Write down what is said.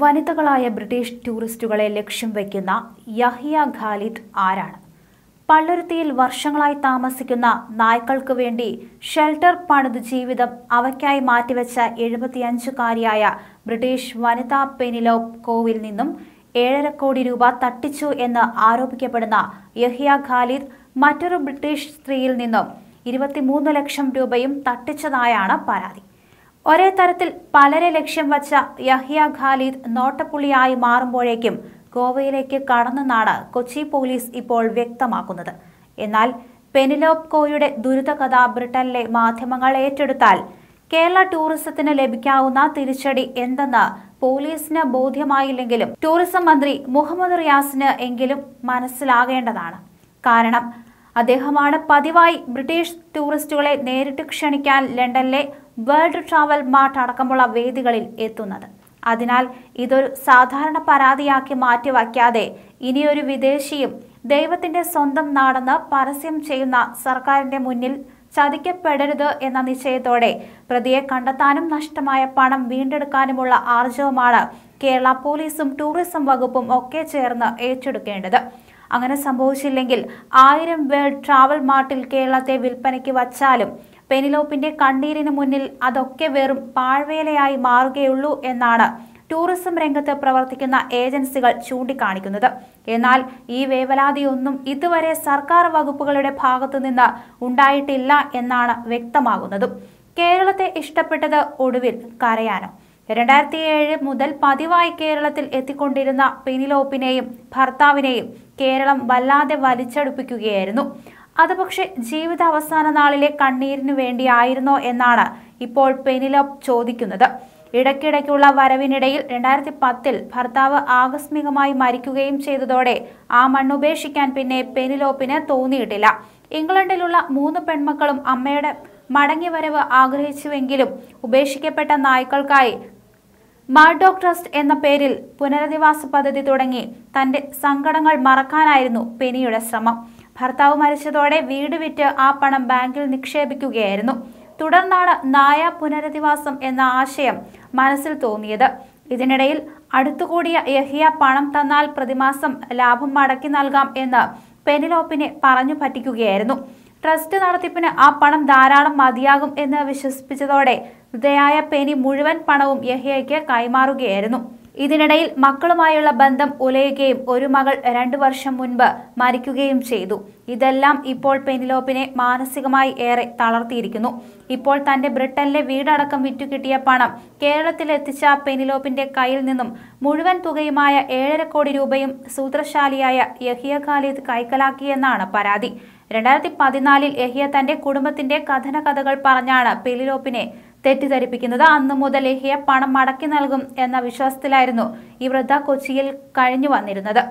വനിതകളായ British ടൂറിസ്റ്റുകളെ ലക്ഷ്യം വയ്ക്കുന്ന യഹിയ ഖാലിദ് ആരാണ് പള്ളുരുത്തിയിൽ വർഷങ്ങളായി താമസിക്കുന്ന നായ്ക്കൾക്ക് വേണ്ടി ഷെൽട്ടർ പണിത് ജീവിതം അവയ്ക്കായി മാറ്റിവെച്ച എഴുപത്തിയഞ്ചുകാരിയായ ബ്രിട്ടീഷ് വനിതാ പെനിലോപ് കോവിൽ നിന്നും ഏഴര കോടി രൂപ തട്ടിച്ചു എന്ന് ആരോപിക്കപ്പെടുന്ന യഹിയ ഖാലിദ് മറ്റൊരു ബ്രിട്ടീഷ് സ്ത്രീയിൽ നിന്നും ഇരുപത്തിമൂന്ന് ലക്ഷം രൂപയും തട്ടിച്ചതായാണ് പരാതി ഒരേ തരത്തിൽ പലരെ ലക്ഷ്യം വച്ച യഹിയ ഖാലിദ് നോട്ടപ്പുള്ളിയായി മാറുമ്പോഴേക്കും ഗോവയിലേക്ക് കടന്നെന്നാണ് കൊച്ചി പോലീസ് ഇപ്പോൾ വ്യക്തമാക്കുന്നത് എന്നാൽ പെനിലോപ്കോയുടെ കഥ ബ്രിട്ടനിലെ മാധ്യമങ്ങൾ ഏറ്റെടുത്താൽ കേരള ടൂറിസത്തിന് ലഭിക്കാവുന്ന തിരിച്ചടി എന്തെന്ന് പോലീസിന് ബോധ്യമായില്ലെങ്കിലും ടൂറിസം മന്ത്രി മുഹമ്മദ് റിയാസിന് എങ്കിലും മനസ്സിലാകേണ്ടതാണ് കാരണം അദ്ദേഹമാണ് പതിവായി ബ്രിട്ടീഷ് ടൂറിസ്റ്റുകളെ നേരിട്ട് ക്ഷണിക്കാൻ ലണ്ടനിലെ വേൾഡ് ട്രാവൽ മാർട്ട് അടക്കമുള്ള വേദികളിൽ എത്തുന്നത് അതിനാൽ ഇതൊരു സാധാരണ പരാതിയാക്കി മാറ്റി വയ്ക്കാതെ ഇനിയൊരു വിദേശിയും ദൈവത്തിന്റെ സ്വന്തം നാടെന്ന് പരസ്യം ചെയ്യുന്ന സർക്കാരിന്റെ മുന്നിൽ ചതിക്കപ്പെടരുത് എന്ന നിശ്ചയത്തോടെ പ്രതിയെ കണ്ടെത്താനും നഷ്ടമായ പണം വീണ്ടെടുക്കാനുമുള്ള ആർജവമാണ് കേരള പോലീസും ടൂറിസം വകുപ്പും ഒക്കെ ചേർന്ന് ഏറ്റെടുക്കേണ്ടത് അങ്ങനെ സംഭവിച്ചില്ലെങ്കിൽ ആയിരം വേൾഡ് ട്രാവൽ മാർട്ടിൽ കേരളത്തെ വിൽപ്പനയ്ക്ക് വച്ചാലും പെനിലോപ്പിന്റെ കണ്ണീരിന് മുന്നിൽ അതൊക്കെ വെറും പാഴ്വേലയായി മാറുകയുള്ളൂ എന്നാണ് ടൂറിസം രംഗത്ത് പ്രവർത്തിക്കുന്ന ഏജൻസികൾ ചൂണ്ടിക്കാണിക്കുന്നത് എന്നാൽ ഈ വേവലാതിയൊന്നും ഇതുവരെ സർക്കാർ വകുപ്പുകളുടെ ഭാഗത്തുനിന്ന് ഉണ്ടായിട്ടില്ല എന്നാണ് വ്യക്തമാകുന്നത് കേരളത്തെ ഇഷ്ടപ്പെട്ടത് ഒടുവിൽ കരയാനോ രണ്ടായിരത്തി ഏഴ് മുതൽ പതിവായി കേരളത്തിൽ എത്തിക്കൊണ്ടിരുന്ന പെനിലോപ്പിനെയും ഭർത്താവിനെയും കേരളം വല്ലാതെ വലിച്ചടുപ്പിക്കുകയായിരുന്നു അത് പക്ഷേ ജീവിത അവസാന നാളിലെ കണ്ണീരിനു വേണ്ടിയായിരുന്നോ എന്നാണ് ഇപ്പോൾ പെനിലോപ്പ് ചോദിക്കുന്നത് ഇടയ്ക്കിടയ്ക്കുള്ള വരവിനിടയിൽ രണ്ടായിരത്തി പത്തിൽ ഭർത്താവ് ആകസ്മികമായി മരിക്കുകയും ചെയ്തതോടെ ആ മണ്ണുപേക്ഷിക്കാൻ പിന്നെ പെനിലോപ്പിന് തോന്നിയിട്ടില്ല ഇംഗ്ലണ്ടിലുള്ള മൂന്ന് പെൺമക്കളും അമ്മയുടെ വരവ് ആഗ്രഹിച്ചുവെങ്കിലും ഉപേക്ഷിക്കപ്പെട്ട നായ്ക്കൾക്കായി മാർഡോക് ട്രസ്റ്റ് എന്ന പേരിൽ പുനരധിവാസ പദ്ധതി തുടങ്ങി തന്റെ സങ്കടങ്ങൾ മറക്കാനായിരുന്നു പെനിയുടെ ശ്രമം ഭർത്താവ് മരിച്ചതോടെ വീട് വിറ്റ് ആ പണം ബാങ്കിൽ നിക്ഷേപിക്കുകയായിരുന്നു തുടർന്നാണ് നായ പുനരധിവാസം എന്ന ആശയം മനസ്സിൽ തോന്നിയത് ഇതിനിടയിൽ അടുത്തുകൂടിയ യഹിയ പണം തന്നാൽ പ്രതിമാസം ലാഭം മടക്കി നൽകാം എന്ന് പെനിലോപ്പിനെ പറഞ്ഞു പറ്റിക്കുകയായിരുന്നു ട്രസ്റ്റ് നടത്തിപ്പിന് ആ പണം ധാരാളം മതിയാകും എന്ന് വിശ്വസിപ്പിച്ചതോടെ ദയായ പെനി മുഴുവൻ പണവും യഹിയയ്ക്ക് കൈമാറുകയായിരുന്നു ഇതിനിടയിൽ മക്കളുമായുള്ള ബന്ധം ഉലയുകയും ഒരു മകൾ രണ്ടു വർഷം മുൻപ് മരിക്കുകയും ചെയ്തു ഇതെല്ലാം ഇപ്പോൾ പെനിലോപ്പിനെ മാനസികമായി ഏറെ തളർത്തിയിരിക്കുന്നു ഇപ്പോൾ തന്റെ ബ്രിട്ടനിലെ വീടടക്കം വിറ്റുകിട്ടിയ പണം കേരളത്തിലെത്തിച്ച പെനിലോപ്പിന്റെ കയ്യിൽ നിന്നും മുഴുവൻ തുകയുമായ ഏഴര കോടി രൂപയും സൂത്രശാലിയായ യഹിയ ഖാലിദ് കൈക്കലാക്കിയെന്നാണ് പരാതി രണ്ടായിരത്തി പതിനാലിൽ യഹിയ തന്റെ കുടുംബത്തിന്റെ കഥന കഥകൾ പറഞ്ഞാണ് പെനിലോപ്പിനെ തെറ്റിദ്ധരിപ്പിക്കുന്നത് അന്നു മുതൽ ലെഹിയ പണം മടക്കി നൽകും എന്ന വിശ്വാസത്തിലായിരുന്നു ഈ വൃദ്ധ കൊച്ചിയിൽ കഴിഞ്ഞു വന്നിരുന്നത്